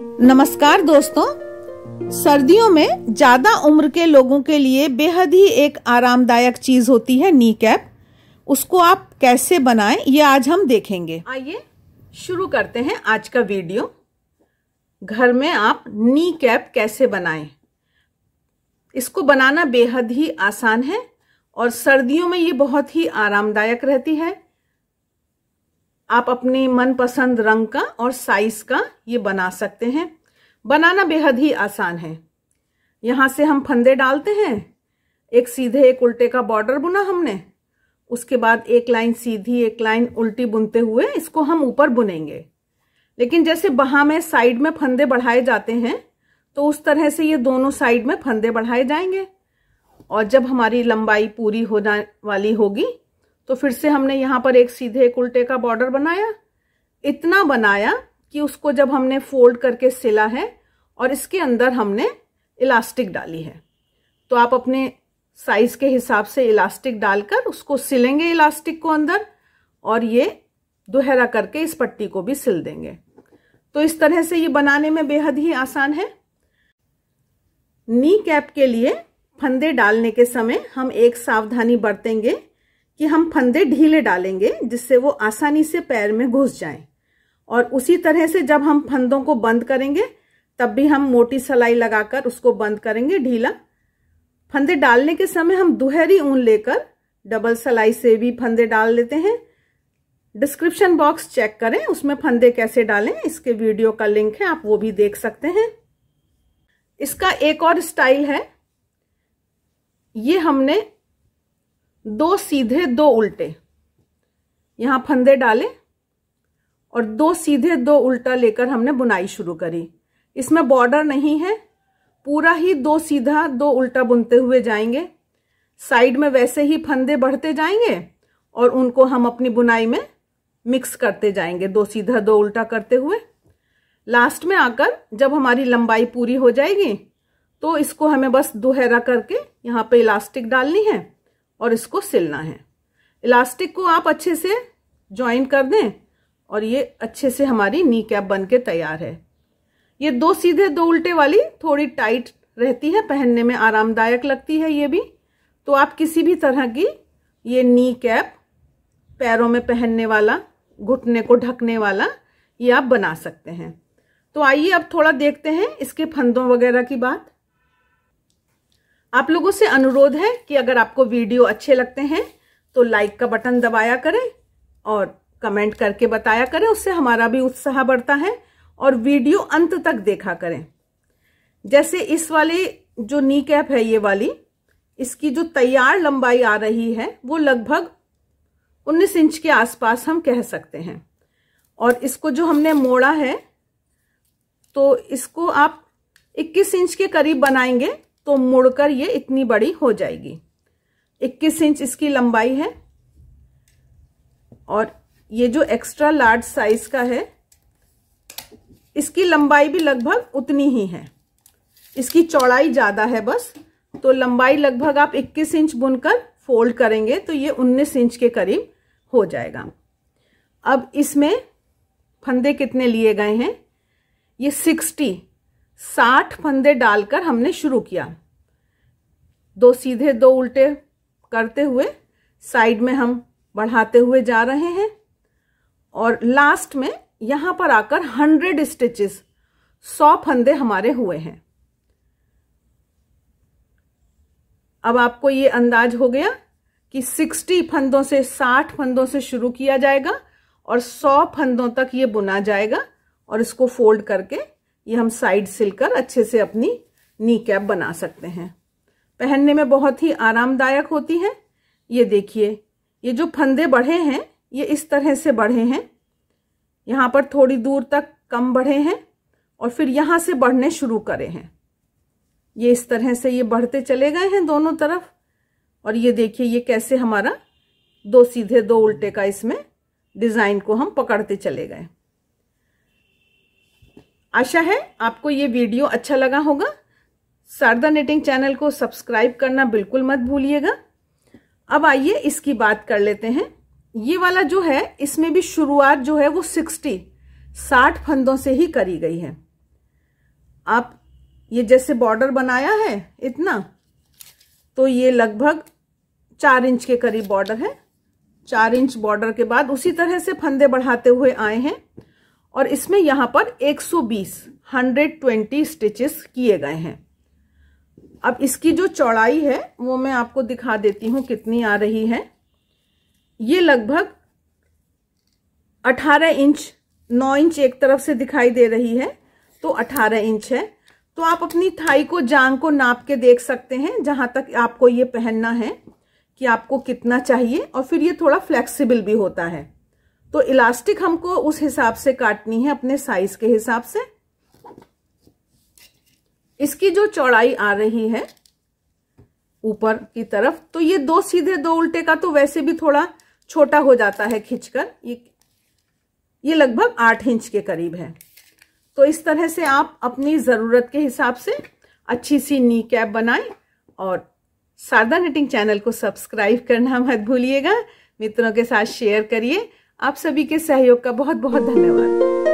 नमस्कार दोस्तों सर्दियों में ज्यादा उम्र के लोगों के लिए बेहद ही एक आरामदायक चीज होती है नी कैप उसको आप कैसे बनाएं ये आज हम देखेंगे आइए शुरू करते हैं आज का वीडियो घर में आप नी कैप कैसे बनाएं इसको बनाना बेहद ही आसान है और सर्दियों में ये बहुत ही आरामदायक रहती है आप अपने मनपसंद रंग का और साइज का ये बना सकते हैं बनाना बेहद ही आसान है यहाँ से हम फंदे डालते हैं एक सीधे एक उल्टे का बॉर्डर बुना हमने उसके बाद एक लाइन सीधी एक लाइन उल्टी बुनते हुए इसको हम ऊपर बुनेंगे लेकिन जैसे बहा में साइड में फंदे बढ़ाए जाते हैं तो उस तरह से ये दोनों साइड में फंदे बढ़ाए जाएंगे और जब हमारी लंबाई पूरी होने वाली होगी तो फिर से हमने यहाँ पर एक सीधे एक उल्टे का बॉर्डर बनाया इतना बनाया कि उसको जब हमने फोल्ड करके सिला है और इसके अंदर हमने इलास्टिक डाली है तो आप अपने साइज के हिसाब से इलास्टिक डालकर उसको सिलेंगे इलास्टिक को अंदर और ये दोहरा करके इस पट्टी को भी सिल देंगे तो इस तरह से ये बनाने में बेहद ही आसान है नी कैप के लिए फंदे डालने के समय हम एक सावधानी बरतेंगे कि हम फंदे ढीले डालेंगे जिससे वो आसानी से पैर में घुस जाए और उसी तरह से जब हम फंदों को बंद करेंगे तब भी हम मोटी सलाई लगाकर उसको बंद करेंगे ढीला फंदे डालने के समय हम दुहरी ऊन लेकर डबल सलाई से भी फंदे डाल लेते हैं डिस्क्रिप्शन बॉक्स चेक करें उसमें फंदे कैसे डालें इसके वीडियो का लिंक है आप वो भी देख सकते हैं इसका एक और स्टाइल है ये हमने दो सीधे दो उल्टे यहाँ फंदे डाले और दो सीधे दो उल्टा लेकर हमने बुनाई शुरू करी इसमें बॉर्डर नहीं है पूरा ही दो सीधा दो उल्टा बुनते हुए जाएंगे साइड में वैसे ही फंदे बढ़ते जाएंगे और उनको हम अपनी बुनाई में मिक्स करते जाएंगे दो सीधा दो उल्टा करते हुए लास्ट में आकर जब हमारी लंबाई पूरी हो जाएगी तो इसको हमें बस दोहरा करके यहाँ पे इलास्टिक डालनी है और इसको सिलना है इलास्टिक को आप अच्छे से ज्वाइन कर दें और ये अच्छे से हमारी नी कैप बन के तैयार है ये दो सीधे दो उल्टे वाली थोड़ी टाइट रहती है पहनने में आरामदायक लगती है ये भी तो आप किसी भी तरह की ये नी कैप पैरों में पहनने वाला घुटने को ढकने वाला ये आप बना सकते हैं तो आइए अब थोड़ा देखते हैं इसके फंदों वगैरह की बात आप लोगों से अनुरोध है कि अगर आपको वीडियो अच्छे लगते हैं तो लाइक का बटन दबाया करें और कमेंट करके बताया करें उससे हमारा भी उत्साह बढ़ता है और वीडियो अंत तक देखा करें जैसे इस वाले जो नी कैप है ये वाली इसकी जो तैयार लंबाई आ रही है वो लगभग 19 इंच के आसपास हम कह सकते हैं और इसको जो हमने मोड़ा है तो इसको आप 21 इंच के करीब बनाएंगे तो मुड़कर ये इतनी बड़ी हो जाएगी 21 इंच इसकी लंबाई है और ये जो एक्स्ट्रा लार्ज साइज का है इसकी लंबाई भी लगभग उतनी ही है इसकी चौड़ाई ज़्यादा है बस तो लंबाई लगभग आप 21 इंच बुनकर फोल्ड करेंगे तो ये 19 इंच के करीब हो जाएगा अब इसमें फंदे कितने लिए गए हैं ये साठ फंदे डालकर हमने शुरू किया दो सीधे दो उल्टे करते हुए साइड में हम बढ़ाते हुए जा रहे हैं और लास्ट में यहां पर आकर हंड्रेड स्टिचेस सौ फंदे हमारे हुए हैं अब आपको ये अंदाज हो गया कि सिक्सटी फंदों से साठ फंदों से शुरू किया जाएगा और सौ फंदों तक ये बुना जाएगा और इसको फोल्ड करके ये हम साइड सिलकर अच्छे से अपनी नी कैप बना सकते हैं पहनने में बहुत ही आरामदायक होती है ये देखिए ये जो फंदे बढ़े हैं ये इस तरह से बढ़े हैं यहाँ पर थोड़ी दूर तक कम बढ़े हैं और फिर यहाँ से बढ़ने शुरू करे हैं ये इस तरह से ये बढ़ते चले गए हैं दोनों तरफ और ये देखिए ये कैसे हमारा दो सीधे दो उल्टे का इसमें डिज़ाइन को हम पकड़ते चले गए आशा है आपको ये वीडियो अच्छा लगा होगा शारदा नेटिंग चैनल को सब्सक्राइब करना बिल्कुल मत भूलिएगा अब आइए इसकी बात कर लेते हैं ये वाला जो है इसमें भी शुरुआत जो है वो सिक्सटी साठ फंदों से ही करी गई है आप ये जैसे बॉर्डर बनाया है इतना तो ये लगभग चार इंच के करीब बॉर्डर है चार इंच बॉर्डर के बाद उसी तरह से फंदे बढ़ाते हुए आए हैं और इसमें यहाँ पर 120 120 स्टिचेस किए गए हैं अब इसकी जो चौड़ाई है वो मैं आपको दिखा देती हूँ कितनी आ रही है ये लगभग 18 इंच 9 इंच एक तरफ से दिखाई दे रही है तो 18 इंच है तो आप अपनी थाई को जांग को नाप के देख सकते हैं जहाँ तक आपको ये पहनना है कि आपको कितना चाहिए और फिर ये थोड़ा फ्लेक्सिबल भी होता है तो इलास्टिक हमको उस हिसाब से काटनी है अपने साइज के हिसाब से इसकी जो चौड़ाई आ रही है ऊपर की तरफ तो ये दो सीधे दो उल्टे का तो वैसे भी थोड़ा छोटा हो जाता है खींचकर ये ये लगभग आठ इंच के करीब है तो इस तरह से आप अपनी ज़रूरत के हिसाब से अच्छी सी नी कैप बनाएं और सादा निटिंग चैनल को सब्सक्राइब करना मत भूलिएगा मित्रों के साथ शेयर करिए आप सभी के सहयोग का बहुत बहुत धन्यवाद